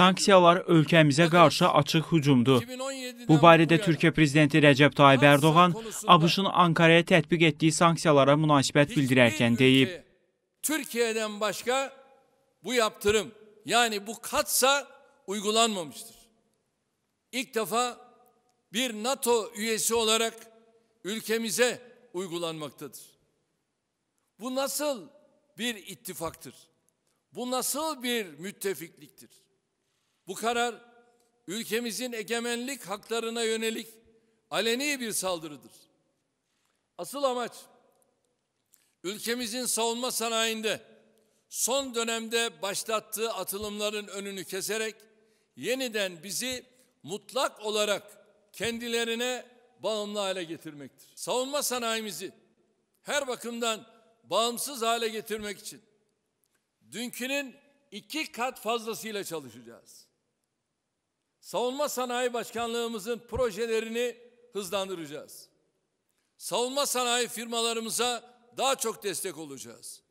Sanksiyalar ölkəmizə qarşı açıq hücumdur. Bu barədə Türkiyə prezidenti Rəcəb Tayyip Erdoğan, ABŞ-ın Ankara'ya tətbiq etdiyi sanksiyalara münasibət bildirərkən deyib. Türkiye'den başka bu yaptırım yani bu katsa uygulanmamıştır. İlk defa bir NATO üyesi olarak ülkemize uygulanmaktadır. Bu nasıl bir ittifaktır? Bu nasıl bir müttefikliktir? Bu karar ülkemizin egemenlik haklarına yönelik aleni bir saldırıdır. Asıl amaç ülkemizin savunma sanayinde son dönemde başlattığı atılımların önünü keserek yeniden bizi mutlak olarak kendilerine bağımlı hale getirmektir. Savunma sanayimizi her bakımdan bağımsız hale getirmek için Dünkünün iki kat fazlasıyla çalışacağız. Savunma Sanayi Başkanlığımızın projelerini hızlandıracağız. Savunma sanayi firmalarımıza daha çok destek olacağız.